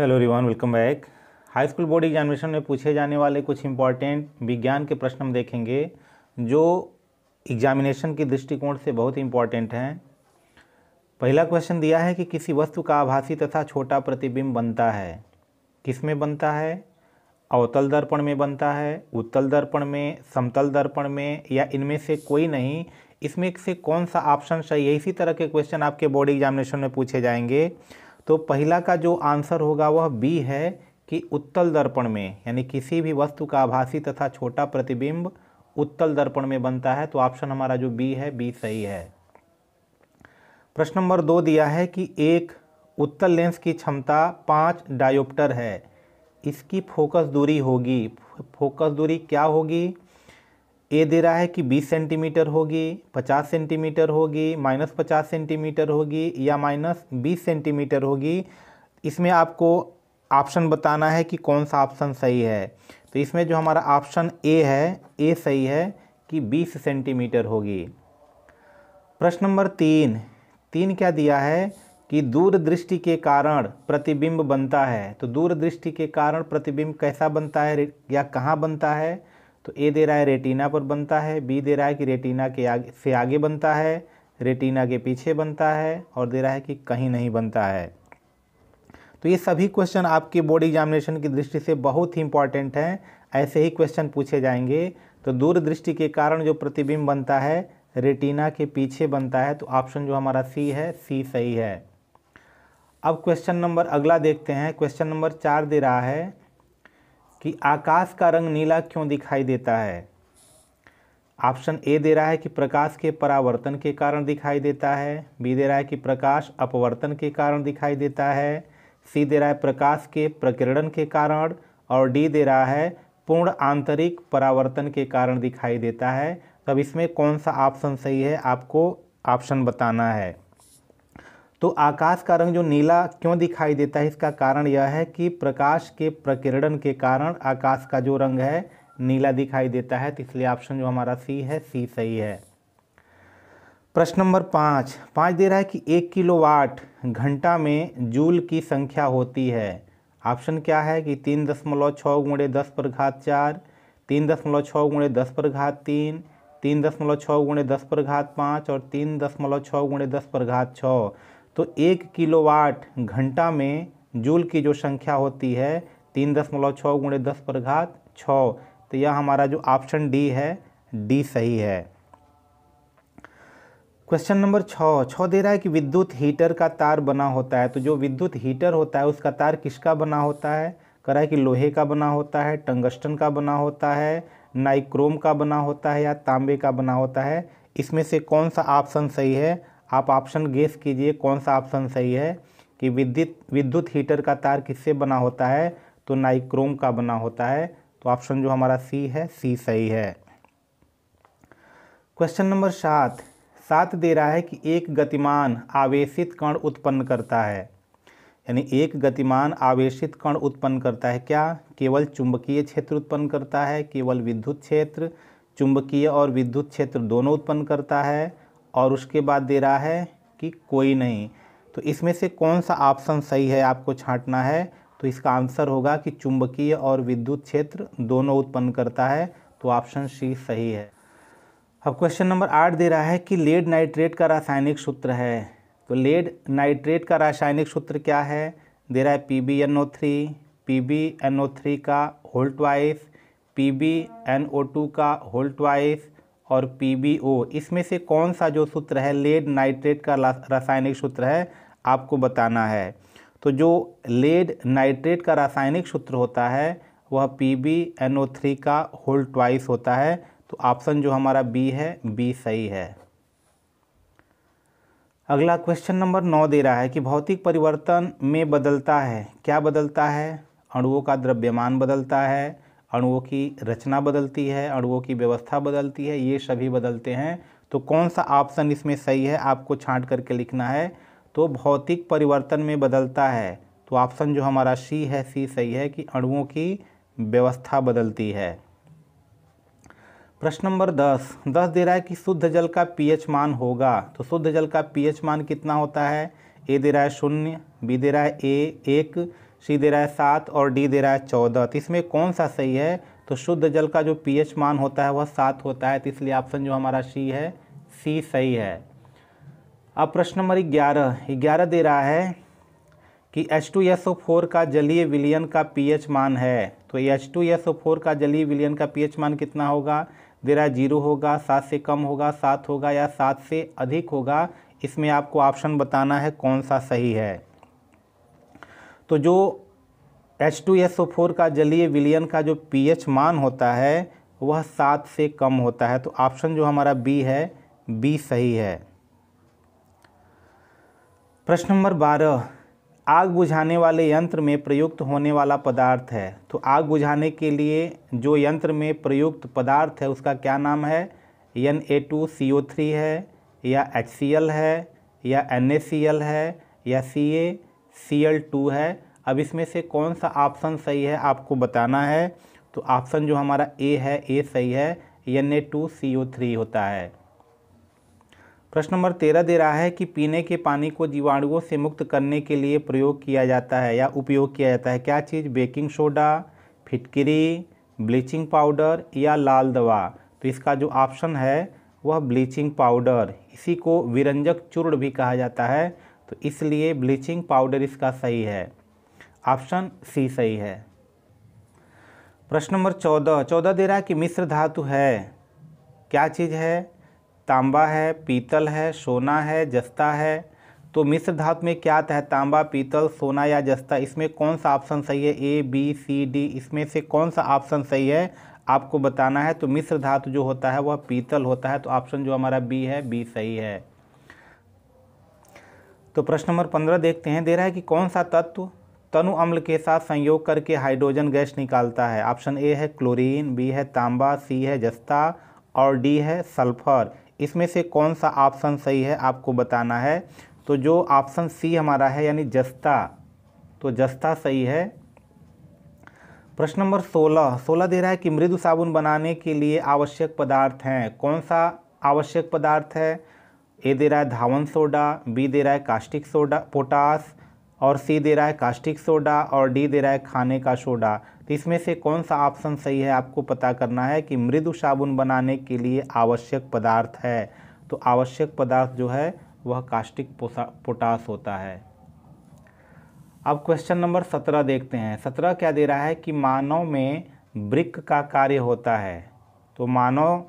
hello Rivan welcome back high school board examination में पूछे जाने वाले कुछ इम्पॉर्टेंट विज्ञान के प्रश्न हम देखेंगे जो एग्जामिनेशन के दृष्टिकोण से बहुत इंपॉर्टेंट हैं पहला क्वेश्चन दिया है कि किसी वस्तु का आभासी तथा छोटा प्रतिबिंब बनता है किस में बनता है अवतल दर्पण में बनता है उत्तल दर्पण में समतल दर्पण में या इनमें से कोई नहीं इसमें से कौन सा ऑप्शन सही है इसी तरह के क्वेश्चन आपके बोर्ड एग्जामिनेशन में पूछे जाएंगे तो पहला का जो आंसर होगा वह बी है कि उत्तल दर्पण में यानी किसी भी वस्तु का आभासी तथा छोटा प्रतिबिंब उत्तल दर्पण में बनता है तो ऑप्शन हमारा जो बी है बी सही है प्रश्न नंबर दो दिया है कि एक उत्तल लेंस की क्षमता पाँच डायोप्टर है इसकी फोकस दूरी होगी फोकस दूरी क्या होगी ए दे रहा है कि 20 सेंटीमीटर होगी 50 सेंटीमीटर होगी माइनस पचास सेंटीमीटर होगी या माइनस बीस सेंटीमीटर होगी इसमें आपको ऑप्शन बताना है कि कौन सा ऑप्शन सही है तो इसमें जो हमारा ऑप्शन ए है ए सही है कि 20 सेंटीमीटर होगी प्रश्न नंबर तीन तीन क्या दिया है कि दूरदृष्टि के कारण प्रतिबिंब बनता है तो दूरदृष्टि के कारण प्रतिबिंब कैसा बनता है या कहाँ बनता है तो ए दे रहा है रेटिना पर बनता है बी दे रहा है कि रेटिना के आगे से आगे बनता है रेटिना के पीछे बनता है और दे रहा है कि कहीं नहीं बनता है तो ये सभी क्वेश्चन आपके बोर्ड एग्जामिनेशन की दृष्टि से बहुत ही इंपॉर्टेंट हैं ऐसे ही क्वेश्चन पूछे जाएंगे तो दूरदृष्टि के कारण जो प्रतिबिंब बनता है रेटिना के पीछे बनता है तो ऑप्शन जो हमारा सी है सी सही है अब क्वेश्चन नंबर अगला देखते हैं क्वेश्चन नंबर चार दे रहा है कि आकाश का रंग नीला क्यों दिखाई देता है ऑप्शन ए दे रहा है कि प्रकाश के परावर्तन के कारण दिखाई देता है बी दे रहा है कि प्रकाश अपवर्तन के कारण दिखाई देता है सी दे रहा है प्रकाश के प्रकीर्णन के कारण और डी दे रहा है पूर्ण आंतरिक परावर्तन के कारण दिखाई देता है तब इसमें कौन सा ऑप्शन सही है आपको ऑप्शन बताना है तो आकाश का रंग जो नीला क्यों दिखाई देता है इसका कारण यह है कि प्रकाश के प्रकीर्णन के कारण आकाश का जो रंग है नीला दिखाई देता है तो इसलिए ऑप्शन जो हमारा सी है सी सही है प्रश्न नंबर पाँच पाँच दे रहा है कि एक किलोवाट घंटा में जूल की संख्या होती है ऑप्शन क्या है कि तीन दशमलव छः गुणे दस पर घात चार तीन दशमलव छः गुणे दस पर घात तीन तीन दशमलव छः गुणे दस पर घात पाँच और तीन दशमलव छः गुणे दस पर घात छः तो एक किलोवाट घंटा में जूल की जो संख्या होती है तीन दशमलव छः गुणे दस पर घात तो यह हमारा जो ऑप्शन डी है डी सही है क्वेश्चन नंबर छ छ दे रहा है कि विद्युत हीटर का तार बना होता है तो जो विद्युत हीटर होता है उसका तार किसका बना होता है कह रहा है कि लोहे का बना होता है टंगस्टन का बना होता है नाइक्रोम का बना होता है या तांबे का बना होता है इसमें से कौन सा ऑप्शन सही है आप ऑप्शन गेस कीजिए कौन सा ऑप्शन सही है कि विद्युत विद्युत हीटर का तार किससे बना होता है तो नाइक्रोम का बना होता है तो ऑप्शन जो हमारा सी है सी सही है क्वेश्चन नंबर सात सात दे रहा है कि एक गतिमान आवेशित कण उत्पन्न करता है यानी एक गतिमान आवेशित कण उत्पन्न करता है क्या केवल चुंबकीय क्षेत्र उत्पन्न करता है केवल विद्युत क्षेत्र चुंबकीय और विद्युत क्षेत्र दोनों उत्पन्न करता है और उसके बाद दे रहा है कि कोई नहीं तो इसमें से कौन सा ऑप्शन सही है आपको छांटना है तो इसका आंसर होगा कि चुंबकीय और विद्युत क्षेत्र दोनों उत्पन्न करता है तो ऑप्शन सी सही है अब क्वेश्चन नंबर आठ दे रहा है कि लेड नाइट्रेट का रासायनिक सूत्र है तो लेड नाइट्रेट का रासायनिक सूत्र क्या है दे रहा है P B N O three P B N O three का whole twice P B N O two का होल्ट वाइस और पी इसमें से कौन सा जो सूत्र है लेड नाइट्रेट का रासायनिक सूत्र है आपको बताना है तो जो लेड नाइट्रेट का रासायनिक सूत्र होता है वह पी का होल ट्वाइस होता है तो ऑप्शन जो हमारा बी है बी सही है अगला क्वेश्चन नंबर नौ दे रहा है कि भौतिक परिवर्तन में बदलता है क्या बदलता है अणुओं का द्रव्यमान बदलता है अणुओं की रचना बदलती है अणुओं की व्यवस्था बदलती है ये सभी बदलते हैं तो कौन सा ऑप्शन इसमें सही है आपको छांट करके लिखना है तो भौतिक परिवर्तन में बदलता है तो ऑप्शन जो हमारा सी है सी सही है कि अणुओं की व्यवस्था बदलती है प्रश्न नंबर दस दस दे रहा है कि शुद्ध जल का पीएच मान होगा तो शुद्ध जल का पीएच मान कितना होता है ए दे रहा है शून्य बी दे रहा है ए एक सी दे रहा है सात और डी दे रहा है चौदह तो इसमें कौन सा सही है तो शुद्ध जल का जो पीएच मान होता है वह सात होता है तो इसलिए ऑप्शन जो हमारा सी है सी सही है अब प्रश्न नंबर ग्यारह ग्यारह दे रहा है कि H2SO4 का जलीय विलयन का पीएच मान है तो H2SO4 का जलीय विलयन का पीएच मान कितना होगा दे रहा जीरो होगा सात से कम होगा सात होगा या सात से अधिक होगा इसमें आपको ऑप्शन बताना है कौन सा सही है तो जो H2SO4 का जलीय विलयन का जो पीएच मान होता है वह सात से कम होता है तो ऑप्शन जो हमारा बी है बी सही है प्रश्न नंबर बारह आग बुझाने वाले यंत्र में प्रयुक्त होने वाला पदार्थ है तो आग बुझाने के लिए जो यंत्र में प्रयुक्त पदार्थ है उसका क्या नाम है N A two C O three है या एच सी एल है या एन ए सी एल है या सी ए सी एल टू है अब इसमें से कौन सा ऑप्शन सही है आपको बताना है तो ऑप्शन जो हमारा ए है ए सही है N A two C O three होता है प्रश्न नंबर तेरह दे रहा है कि पीने के पानी को जीवाणुओं से मुक्त करने के लिए प्रयोग किया जाता है या उपयोग किया जाता है क्या चीज़ बेकिंग सोडा फिटकरी ब्लीचिंग पाउडर या लाल दवा तो इसका जो ऑप्शन है वह ब्लीचिंग पाउडर इसी को विरंजक चूर्ण भी कहा जाता है तो इसलिए ब्लीचिंग पाउडर इसका सही है ऑप्शन सी सही है प्रश्न नंबर चौदह चौदह दे रहा है कि मिश्र धातु है क्या चीज़ है तांबा है पीतल है सोना है जस्ता है तो मिश्र धातु में क्या आता है तांबा पीतल सोना या जस्ता इसमें कौन सा ऑप्शन सही है ए बी सी डी इसमें से कौन सा ऑप्शन सही है आपको बताना है तो मिश्र धातु जो होता है वह पीतल होता है तो ऑप्शन जो हमारा बी है बी सही है तो प्रश्न नंबर पंद्रह देखते हैं दे रहा है कि कौन सा तत्व तनु अम्ल के साथ संयोग करके हाइड्रोजन गैस निकालता है ऑप्शन ए है क्लोरीन बी है तांबा सी है जस्ता और डी है सल्फर इसमें से कौन सा ऑप्शन सही है आपको बताना है तो जो ऑप्शन सी हमारा है यानी जस्ता तो जस्ता सही है प्रश्न नंबर 16 16 दे रहा है कि मृदु साबुन बनाने के लिए आवश्यक पदार्थ हैं कौन सा आवश्यक पदार्थ है ए दे रहा है धावन सोडा बी दे रहा है कास्टिक सोडा पोटास और सी दे रहा है कास्टिक सोडा और डी दे रहा है खाने का सोडा तो इसमें से कौन सा ऑप्शन सही है आपको पता करना है कि मृदु साबुन बनाने के लिए आवश्यक पदार्थ है तो आवश्यक पदार्थ जो है वह कास्टिक पोटास होता है अब क्वेश्चन नंबर सत्रह देखते हैं सत्रह क्या दे रहा है कि मानव में ब्रिक का कार्य होता है तो मानव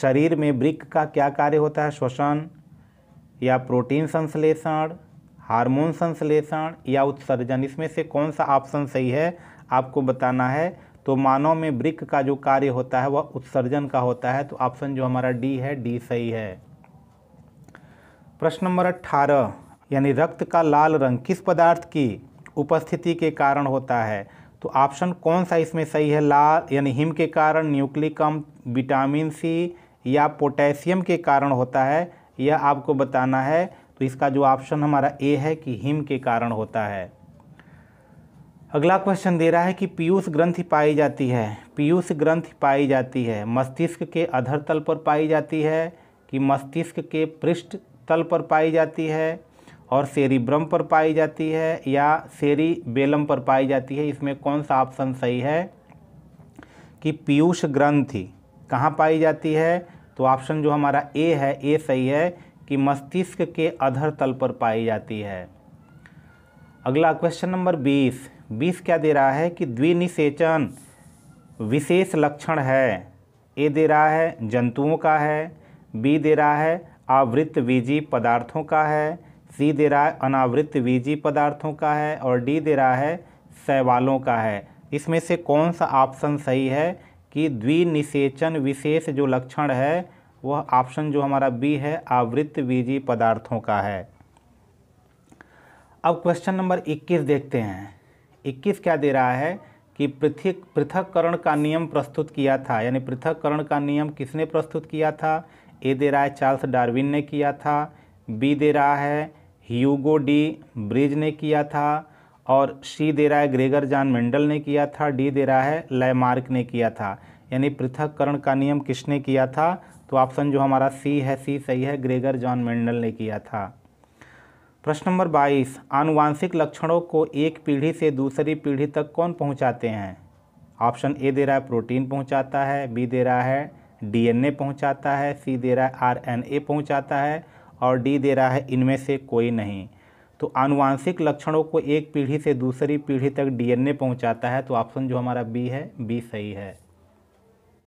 शरीर में ब्रिक का क्या कार्य होता है श्वसन या प्रोटीन संश्लेषण हार्मोन संश्लेषण या उत्सर्जन इसमें से कौन सा ऑप्शन सही है आपको बताना है तो मानव में ब्रिक का जो कार्य होता है वह उत्सर्जन का होता है तो ऑप्शन जो हमारा डी है डी सही है प्रश्न नंबर अट्ठारह यानी रक्त का लाल रंग किस पदार्थ की उपस्थिति के कारण होता है तो ऑप्शन कौन सा इसमें सही है लाल यानी हिम के कारण न्यूक्लिकम विटामिन सी या पोटेशियम के कारण होता है यह आपको बताना है तो इसका जो ऑप्शन हमारा ए है कि हिम के कारण होता है अगला क्वेश्चन दे रहा है कि पीयूष ग्रंथि पाई जाती है पीयूष ग्रंथि पाई जाती है मस्तिष्क के अधर तल पर पाई जाती है कि मस्तिष्क के पृष्ठ तल पर पाई जाती है और सेरिब्रम पर पाई जाती है या सेरी बेलम पर पाई जाती है इसमें कौन सा ऑप्शन सही है कि पीयूष ग्रंथि कहाँ पाई जाती है तो ऑप्शन जो हमारा ए है ए सही है कि मस्तिष्क के अधर तल पर पाई जाती है अगला क्वेश्चन नंबर बीस बीस क्या दे रहा है कि द्विनिषेचन विशेष लक्षण है ए दे रहा है जंतुओं का है बी दे रहा है आवृत्त बीजी पदार्थों का है सी दे रहा है अनावृत्त बीजी पदार्थों का है और डी दे रहा है शैवालों का है इसमें से कौन सा ऑप्शन सही है कि द्विनिषेचन विशेष जो लक्षण है वह ऑप्शन जो हमारा बी है आवृत्त बीजी पदार्थों का है अब क्वेश्चन नंबर 21 देखते हैं 21 क्या दे रहा है कि पृथक पृथककरण का नियम प्रस्तुत किया था यानी पृथककरण का नियम किसने प्रस्तुत किया था ए दे रहा है चार्ल्स डार्विन ने किया था बी दे रहा है ह्यूगो डी ब्रिज ने किया था और सी दे रहा है ग्रेगर जान मेंडल ने किया था डी दे रहा है लयमार्क ने किया था यानी पृथककरण का नियम किसने किया था तो ऑप्शन जो हमारा सी है सी सही है ग्रेगर जॉन मेंडल ने किया था प्रश्न नंबर बाईस आनुवांशिक लक्षणों को एक पीढ़ी से दूसरी पीढ़ी तक कौन पहुंचाते हैं ऑप्शन ए दे रहा है प्रोटीन पहुंचाता है बी दे रहा है डीएनए पहुंचाता है सी दे रहा है आरएनए पहुंचाता है और डी दे रहा है इनमें से कोई नहीं तो आनुवांशिक लक्षणों को एक पीढ़ी से दूसरी पीढ़ी तक डीएनए पहुंचाता है तो ऑप्शन जो हमारा बी है बी सही है